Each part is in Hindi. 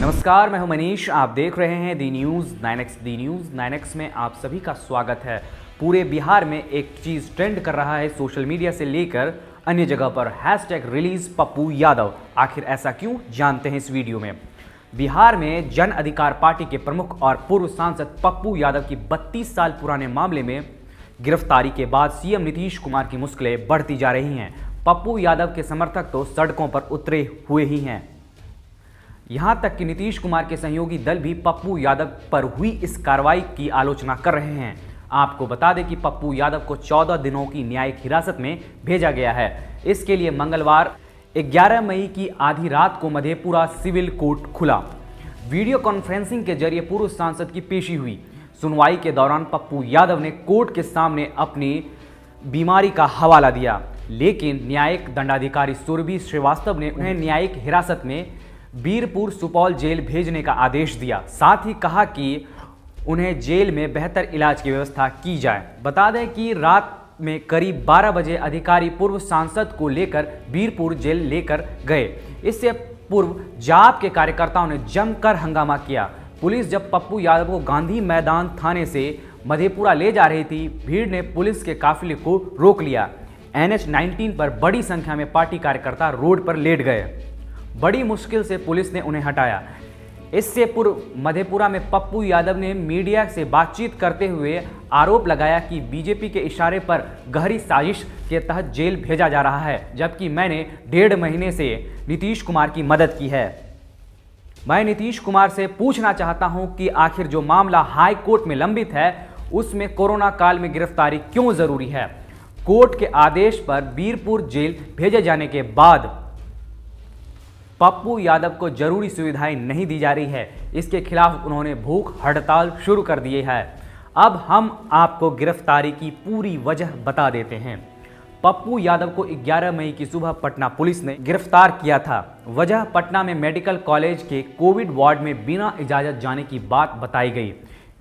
नमस्कार मैं हूं मनीष आप देख रहे हैं the news nine X the news nine X में आप सभी का स्वागत है पूरे बिहार में एक चीज़ ट्रेंड कर रहा है सोशल मीडिया से लेकर अन्य जगह पर हैशटैग रिलीज पप्पू यादव आखिर ऐसा क्यों जानते हैं इस वीडियो में बिहार में जन अधिकार पार्टी के प्रमुख और पूर्व सांसद पप्पू यादव की 32 साल पुराने मामले में गिरफ्तारी के बाद सीएम नीतीश कुमार की मुश्किलें बढ़ती जा रही हैं पप्पू यादव के समर्थक तो सड़कों पर उतरे हुए ही हैं यहां तक कि नीतीश कुमार के सहयोगी दल भी पप्पू यादव पर हुई इस कार्रवाई की आलोचना कर रहे हैं आपको बता दें कि पप्पू यादव को 14 दिनों की न्यायिक हिरासत में भेजा गया है इसके लिए मंगलवार 11 मई की आधी रात को मधेपुरा सिविल कोर्ट खुला वीडियो कॉन्फ्रेंसिंग के जरिए पूर्व सांसद की पेशी हुई सुनवाई के दौरान पप्पू यादव ने कोर्ट के सामने अपनी बीमारी का हवाला दिया लेकिन न्यायिक दंडाधिकारी सुरभि श्रीवास्तव ने उन्हें न्यायिक हिरासत में बीरपुर सुपौल जेल भेजने का आदेश दिया साथ ही कहा कि उन्हें जेल में बेहतर इलाज की व्यवस्था की जाए बता दें कि रात में करीब 12 बजे अधिकारी पूर्व सांसद को लेकर बीरपुर जेल लेकर गए इससे पूर्व जाप के कार्यकर्ताओं ने जमकर हंगामा किया पुलिस जब पप्पू यादव को गांधी मैदान थाने से मधेपुरा ले जा रही थी भीड़ ने पुलिस के काफिले को रोक लिया एनएच 19 पर बड़ी संख्या में पार्टी कार्यकर्ता रोड पर लेट गए बड़ी मुश्किल से पुलिस ने उन्हें हटाया इससे पूर्व मधेपुरा में पप्पू यादव ने मीडिया से बातचीत करते हुए आरोप लगाया कि बीजेपी के इशारे पर गहरी साजिश के तहत जेल भेजा जा रहा है जबकि मैंने डेढ़ महीने से नीतीश कुमार की मदद की है मैं नीतीश कुमार से पूछना चाहता हूं कि आखिर जो मामला हाई कोर्ट में लंबित है उसमें कोरोना काल में गिरफ्तारी क्यों जरूरी है कोर्ट के आदेश पर बीरपुर जेल भेजे जाने के बाद पप्पू यादव को जरूरी सुविधाएं नहीं दी जा रही है इसके खिलाफ उन्होंने भूख हड़ताल शुरू कर दी है अब हम आपको गिरफ्तारी की पूरी वजह बता देते हैं पप्पू यादव को 11 मई की सुबह पटना पुलिस ने गिरफ्तार किया था वजह पटना में मेडिकल कॉलेज के कोविड वार्ड में बिना इजाजत जाने की बात बताई गई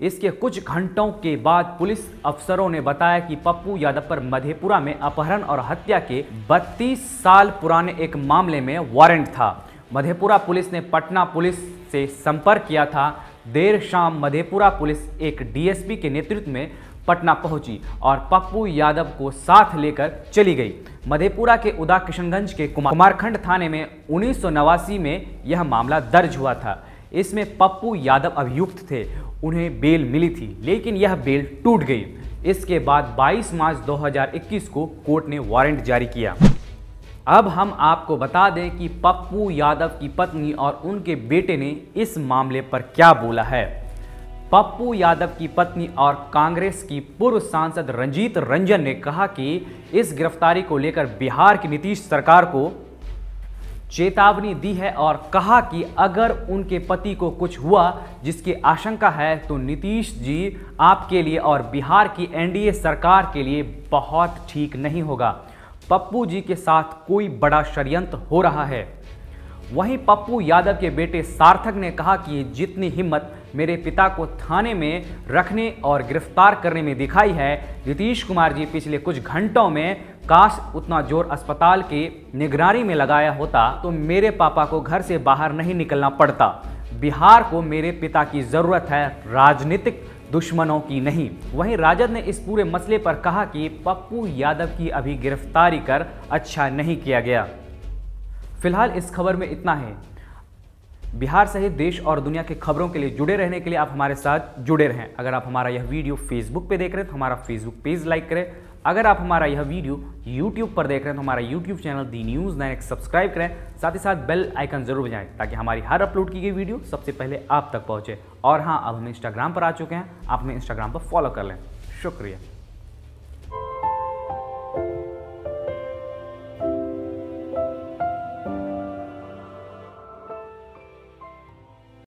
इसके कुछ घंटों के बाद पुलिस अफसरों ने बताया कि पप्पू यादव पर मधेपुरा में अपहरण और हत्या के 32 साल पुराने एक मामले में वारंट था मधेपुरा पुलिस ने पटना पुलिस से संपर्क किया था देर शाम मधेपुरा पुलिस एक डीएसपी के नेतृत्व में पटना पहुंची और पप्पू यादव को साथ लेकर चली गई मधेपुरा के उदा किशनगंज के कुमारखंड थाने में उन्नीस में यह मामला दर्ज हुआ था इसमें पप्पू यादव अभियुक्त थे उन्हें बेल मिली थी लेकिन यह बेल टूट गई इसके बाद 22 मार्च 2021 को कोर्ट ने वारंट जारी किया अब हम आपको बता दें कि पप्पू यादव की पत्नी और उनके बेटे ने इस मामले पर क्या बोला है पप्पू यादव की पत्नी और कांग्रेस की पूर्व सांसद रंजीत रंजन ने कहा कि इस गिरफ्तारी को लेकर बिहार की नीतीश सरकार को चेतावनी दी है और कहा कि अगर उनके पति को कुछ हुआ जिसकी आशंका है तो नीतीश जी आपके लिए और बिहार की एनडीए सरकार के लिए बहुत ठीक नहीं होगा पप्पू जी के साथ कोई बड़ा षडयंत्र हो रहा है वहीं पप्पू यादव के बेटे सार्थक ने कहा कि जितनी हिम्मत मेरे पिता को थाने में रखने और गिरफ्तार करने में दिखाई है नीतीश कुमार जी पिछले कुछ घंटों में काश उतना जोर अस्पताल के निगरानी में लगाया होता तो मेरे पापा को घर से बाहर नहीं निकलना पड़ता बिहार को मेरे पिता की ज़रूरत है राजनीतिक दुश्मनों की नहीं वहीं राजद ने इस पूरे मसले पर कहा कि पप्पू यादव की अभी गिरफ्तारी कर अच्छा नहीं किया गया फिलहाल इस खबर में इतना है बिहार सहित देश और दुनिया के खबरों के लिए जुड़े रहने के लिए आप हमारे साथ जुड़े रहें अगर आप हमारा यह वीडियो फेसबुक पे देख रहे हैं तो हमारा फेसबुक पेज लाइक करें अगर आप हमारा यह वीडियो यूट्यूब पर देख रहे हैं तो हमारा YouTube channel the news nine subscribe करें साथ ही साथ बेल आइकन जरूर बजाएं ताकि हमारी हर अपलोड की गई वीडियो सबसे पहले आप तक पहुँचे और हाँ अब हम इंस्टाग्राम पर आ चुके हैं आप हमें इंस्टाग्राम पर फॉलो कर लें शुक्रिया